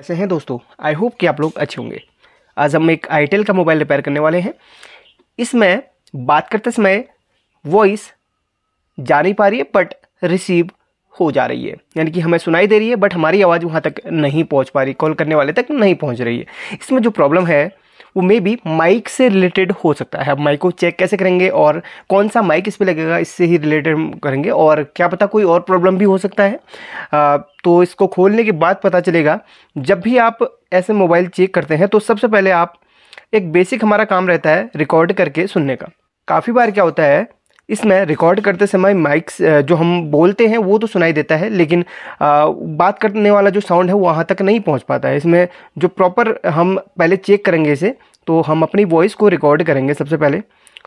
कैसे हैं दोस्तों आई होप कि आप लोग अच्छे होंगे आज हम एक आईटेल का मोबाइल रिपेयर करने वाले हैं इसमें बात करते समय वॉइस जा नहीं पा रही है बट रिसीव हो जा रही है यानी कि हमें सुनाई दे रही है बट हमारी आवाज़ वहाँ तक नहीं पहुँच पा रही कॉल करने वाले तक नहीं पहुँच रही है इसमें जो प्रॉब्लम है वो मे बी माइक से रिलेटेड हो सकता है अब माइक को चेक कैसे करेंगे और कौन सा माइक इस पर लगेगा इससे ही रिलेटेड करेंगे और क्या पता कोई और प्रॉब्लम भी हो सकता है आ, तो इसको खोलने के बाद पता चलेगा जब भी आप ऐसे मोबाइल चेक करते हैं तो सबसे पहले आप एक बेसिक हमारा काम रहता है रिकॉर्ड करके सुनने का काफ़ी बार क्या होता है इसमें रिकॉर्ड करते समय माइक जो हम बोलते हैं वो तो सुनाई देता है लेकिन आ, बात करने वाला जो साउंड है वो वहाँ तक नहीं पहुँच पाता है इसमें जो प्रॉपर हम पहले चेक करेंगे इसे तो हम अपनी वॉइस को रिकॉर्ड करेंगे सबसे पहले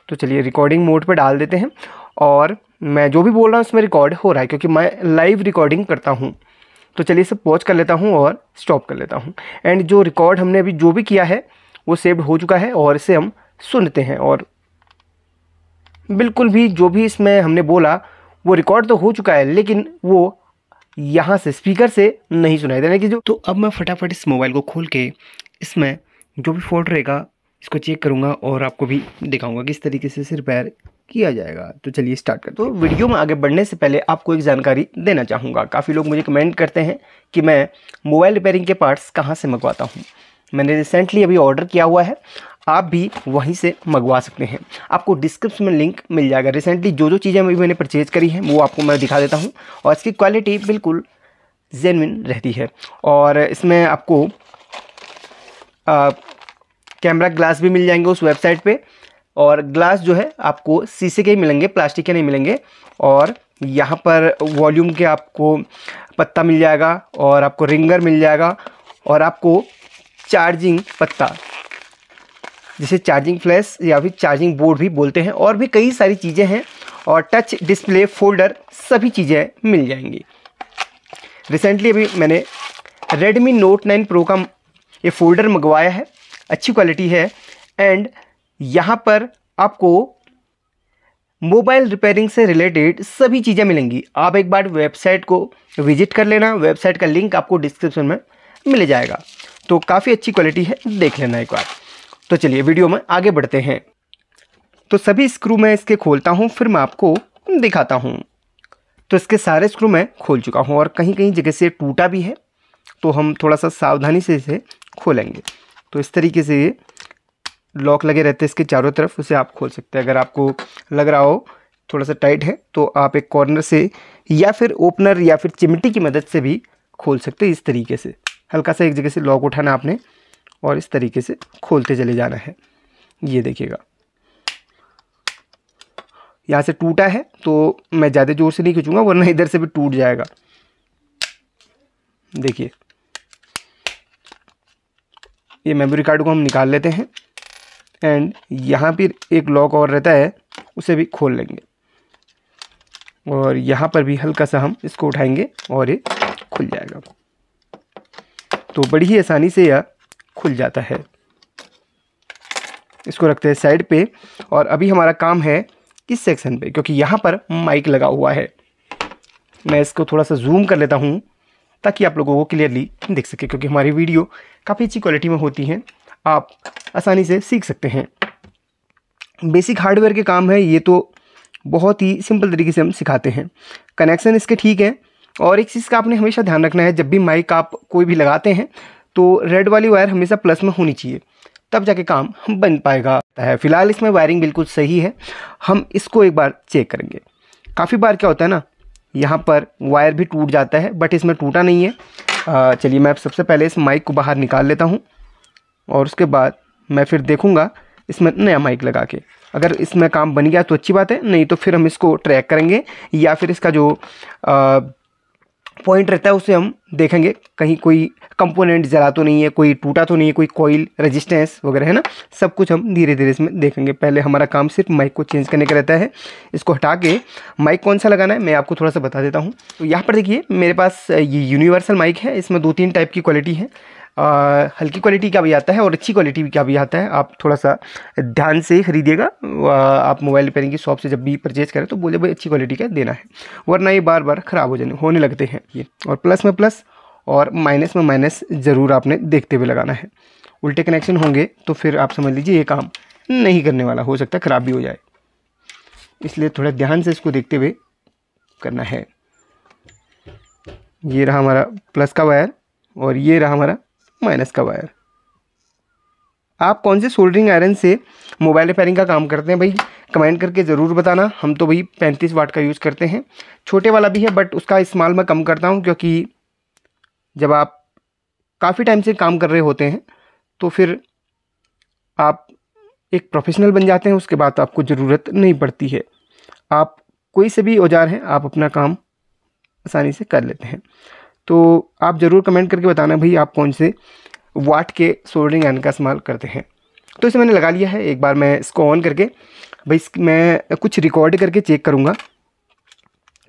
तो चलिए रिकॉर्डिंग मोड पर डाल देते हैं और मैं जो भी बोल रहा हूँ उसमें रिकॉर्ड हो रहा है क्योंकि मैं लाइव रिकॉर्डिंग करता हूँ तो चलिए इसे पॉज कर लेता हूँ और स्टॉप कर लेता हूँ एंड जो रिकॉर्ड हमने अभी जो भी किया है वो सेव्ड हो चुका है और इसे हम सुनते हैं और बिल्कुल भी जो भी इसमें हमने बोला वो रिकॉर्ड तो हो चुका है लेकिन वो यहाँ से स्पीकर से नहीं सुनाई देने की जो तो अब मैं फटाफट इस मोबाइल को खोल के इसमें जो भी फोल्डर रहेगा इसको चेक करूँगा और आपको भी दिखाऊँगा किस तरीके से इसे रिपेयर किया जाएगा तो चलिए स्टार्ट करते तो वीडियो में आगे बढ़ने से पहले आपको एक जानकारी देना चाहूँगा काफ़ी लोग मुझे कमेंट करते हैं कि मैं मोबाइल रिपेयरिंग के पार्ट्स कहाँ से मंगवाता हूँ मैंने रिसेंटली अभी ऑर्डर किया हुआ है आप भी वहीं से मंगवा सकते हैं आपको डिस्क्रिप्शन में लिंक मिल जाएगा रिसेंटली जो जो चीज़ें अभी मैंने परचेज करी हैं वो आपको मैं दिखा देता हूँ और इसकी क्वालिटी बिल्कुल जेनविन रहती है और इसमें आपको कैमरा ग्लास भी मिल जाएंगे उस वेबसाइट पे और ग्लास जो है आपको शीशे के ही मिलेंगे प्लास्टिक के नहीं मिलेंगे और यहाँ पर वॉल्यूम के आपको पत्ता मिल जाएगा और आपको रिंगर मिल जाएगा और आपको चार्जिंग पत्ता जिसे चार्जिंग फ्लैश या फिर चार्जिंग बोर्ड भी बोलते हैं और भी कई सारी चीज़ें हैं और टच डिस्प्ले फोल्डर सभी चीज़ें मिल जाएंगी रिसेंटली अभी मैंने Redmi Note 9 Pro का ये फोल्डर मंगवाया है अच्छी क्वालिटी है एंड यहाँ पर आपको मोबाइल रिपेयरिंग से रिलेटेड सभी चीज़ें मिलेंगी आप एक बार वेबसाइट को विजिट कर लेना वेबसाइट का लिंक आपको डिस्क्रिप्शन में मिल जाएगा तो काफ़ी अच्छी क्वालिटी है देख लेना एक बार तो चलिए वीडियो में आगे बढ़ते हैं तो सभी स्क्रू मैं इसके खोलता हूँ फिर मैं आपको दिखाता हूँ तो इसके सारे स्क्रू मैं खोल चुका हूँ और कहीं कहीं जगह से टूटा भी है तो हम थोड़ा सा सावधानी से इसे खोलेंगे तो इस तरीके से ये लॉक लगे रहते हैं इसके चारों तरफ उसे आप खोल सकते हैं अगर आपको लग रहा हो थोड़ा सा टाइट है तो आप एक कॉर्नर से या फिर ओपनर या फिर चिमटी की मदद से भी खोल सकते हैं इस तरीके से हल्का सा एक जगह से लॉक उठाना आपने और इस तरीके से खोलते चले जाना है ये देखिएगा यहाँ से टूटा है तो मैं ज़्यादा ज़ोर से नहीं खींचूँगा वरना इधर से भी टूट जाएगा देखिए ये मेमोरी कार्ड को हम निकाल लेते हैं एंड यहाँ पर एक लॉक और रहता है उसे भी खोल लेंगे और यहाँ पर भी हल्का सा हम इसको उठाएंगे और ये खुल जाएगा तो बड़ी ही आसानी से यह खुल जाता है इसको रखते हैं साइड पे और अभी हमारा काम है इस सेक्शन पे क्योंकि यहाँ पर माइक लगा हुआ है मैं इसको थोड़ा सा जूम कर लेता हूँ ताकि आप लोगों को क्लियरली देख सके क्योंकि हमारी वीडियो काफ़ी अच्छी क्वालिटी में होती हैं आप आसानी से सीख सकते हैं बेसिक हार्डवेयर के काम है ये तो बहुत ही सिंपल तरीके से हम सिखाते हैं कनेक्शन इसके ठीक हैं और एक चीज़ का आपने हमेशा ध्यान रखना है जब भी माइक आप कोई भी लगाते हैं तो रेड वाली वायर हमेशा प्लस में होनी चाहिए तब जाके काम बन पाएगा है फिलहाल इसमें वायरिंग बिल्कुल सही है हम इसको एक बार चेक करेंगे काफ़ी बार क्या होता है ना यहाँ पर वायर भी टूट जाता है बट इसमें टूटा नहीं है चलिए मैं सबसे पहले इस माइक को बाहर निकाल लेता हूँ और उसके बाद मैं फिर देखूँगा इसमें नया माइक लगा के अगर इसमें काम बन गया तो अच्छी बात है नहीं तो फिर हम इसको ट्रैक करेंगे या फिर इसका जो आ, पॉइंट रहता है उसे हम देखेंगे कहीं कोई कंपोनेंट जला तो नहीं है कोई टूटा तो नहीं है कोई कॉइल रेजिस्टेंस वगैरह है ना सब कुछ हम धीरे धीरे इसमें देखेंगे पहले हमारा काम सिर्फ माइक को चेंज करने का रहता है इसको हटा के माइक कौन सा लगाना है मैं आपको थोड़ा सा बता देता हूँ तो यहाँ पर देखिए मेरे पास ये यूनिवर्सल माइक है इसमें दो तीन टाइप की क्वालिटी है हल्की क्वालिटी का भी आता है और अच्छी क्वालिटी का भी आता है आप थोड़ा सा ध्यान से ही खरीदिएगा आप मोबाइल रिपेयरिंग की शॉप से जब भी परचेज करें तो बोले भाई अच्छी क्वालिटी का देना है वरना ये बार बार ख़राब हो जाने होने लगते हैं ये और प्लस में प्लस और माइनस में माइनस ज़रूर आपने देखते हुए लगाना है उल्टे कनेक्शन होंगे तो फिर आप समझ लीजिए ये काम नहीं करने वाला हो सकता ख़राब भी हो जाए इसलिए थोड़ा ध्यान से इसको देखते हुए करना है ये रहा हमारा प्लस का वायर और ये रहा हमारा माइनस का वायर आप कौन से सोल्डरिंग आयरन से मोबाइल रिपेयरिंग का काम करते हैं भाई कमेंट करके ज़रूर बताना हम तो भाई पैंतीस वाट का यूज़ करते हैं छोटे वाला भी है बट उसका इस्तेमाल मैं कम करता हूँ क्योंकि जब आप काफ़ी टाइम से काम कर रहे होते हैं तो फिर आप एक प्रोफेशनल बन जाते हैं उसके बाद आपको ज़रूरत नहीं पड़ती है आप कोई से भी औजार हैं आप अपना काम आसानी से कर लेते हैं तो आप ज़रूर कमेंट करके बताना भाई आप कौन से वाट के सोल्डरिंग आयन का इस्तेमाल करते हैं तो इसे मैंने लगा लिया है एक बार मैं इसको ऑन करके भाई मैं कुछ रिकॉर्ड करके चेक करूँगा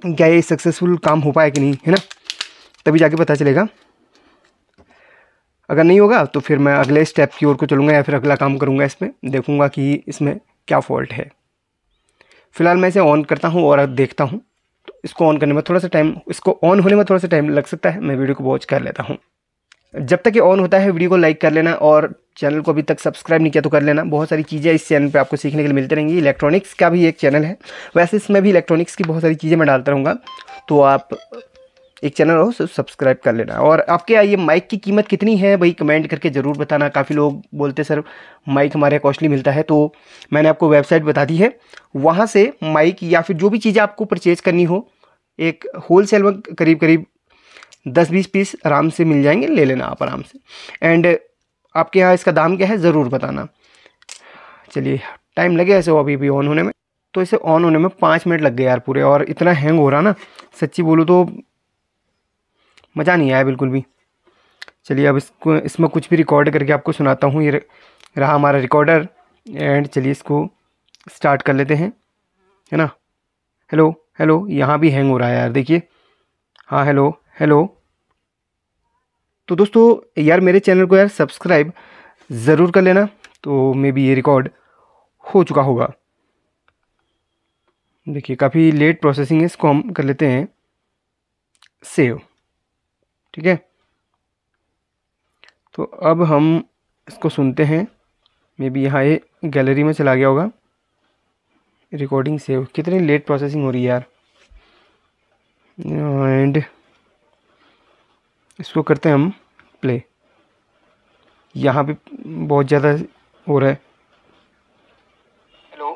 क्या ये सक्सेसफुल काम हो पाया कि नहीं है ना तभी जाके पता चलेगा अगर नहीं होगा तो फिर मैं अगले स्टेप की ओर को चलूँगा या फिर अगला काम करूँगा इसमें देखूँगा कि इसमें क्या फॉल्ट है फ़िलहाल मैं इसे ऑन करता हूँ और देखता हूँ इसको ऑन करने में थोड़ा सा टाइम इसको ऑन होने में थोड़ा सा टाइम लग सकता है मैं वीडियो को वॉच कर लेता हूँ जब तक ये ऑन होता है वीडियो को लाइक कर लेना और चैनल को अभी तक सब्सक्राइब नहीं किया तो कर लेना बहुत सारी चीज़ें इस चैनल पे आपको सीखने के लिए मिलती रहेंगी इलेक्ट्रॉनिक्स का भी एक चैनल है वैसे इसमें भी इलेक्ट्रॉनिक्स की बहुत सारी चीज़ें मैं डालता रहूँगा तो आप एक चैनल हो सब्सक्राइब तो कर लेना और आपके ये माइक की कीमत कितनी है भाई कमेंट करके ज़रूर बताना काफ़ी लोग बोलते सर माइक हमारे कॉस्टली मिलता है तो मैंने आपको वेबसाइट बता दी है वहाँ से माइक या फिर जो भी चीज़ें आपको परचेज़ करनी हो एक होल सेल में करीब करीब दस बीस पीस आराम से मिल जाएंगे ले लेना आप आराम से एंड आपके यहाँ इसका दाम क्या है ज़रूर बताना चलिए टाइम लगे ऐसे अभी भी ऑन होने में तो इसे ऑन होने में पाँच मिनट लग गए यार पूरे और इतना हैंग हो रहा ना सच्ची बोलूँ तो मज़ा नहीं आया बिल्कुल भी चलिए अब इसको इसमें कुछ भी रिकॉर्ड करके आपको सुनाता हूँ ये रहा हमारा रिकॉर्डर एंड चलिए इसको स्टार्ट कर लेते हैं है ना हेलो हेलो यहाँ भी हैंग हो रहा है यार देखिए हाँ हेलो हेलो तो दोस्तों यार मेरे चैनल को यार सब्सक्राइब ज़रूर कर लेना तो मे बी ये रिकॉर्ड हो चुका होगा देखिए काफ़ी लेट प्रोसेसिंग है इसको हम कर लेते हैं सेव ठीक है तो अब हम इसको सुनते हैं मे बी यहाँ ये गैलरी में चला गया होगा रिकॉर्डिंग सेव कितनी लेट प्रोसेसिंग हो रही है यार एंड इसको करते हैं हम प्ले यहाँ पे बहुत ज़्यादा हो रहा है हेलो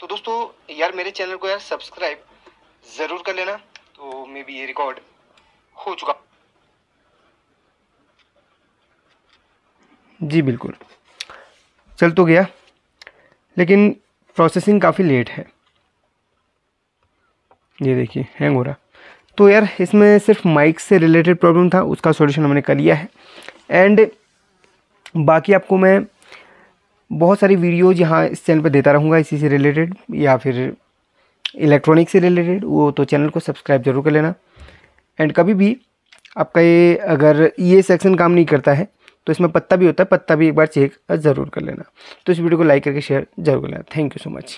तो दोस्तों यार मेरे चैनल को यार सब्सक्राइब ज़रूर कर लेना तो मे बी ये रिकॉर्ड हो चुका जी बिल्कुल चल तो गया लेकिन प्रोसेसिंग काफ़ी लेट है ये देखिए हैंग हो रहा तो यार इसमें सिर्फ माइक से रिलेटेड प्रॉब्लम था उसका सॉल्यूशन हमने कर लिया है एंड बाकी आपको मैं बहुत सारी वीडियोज यहाँ इस चैनल पर देता रहूँगा इसी से रिलेटेड या फिर इलेक्ट्रॉनिक से रिलेटेड वो तो चैनल को सब्सक्राइब जरूर कर लेना एंड कभी भी आपका ये अगर ये e सेक्शन काम नहीं करता है तो इसमें पत्ता भी होता है पत्ता भी एक बार चेक ज़रूर कर लेना तो इस वीडियो को लाइक करके शेयर जरूर कर लेना थैंक यू सो मच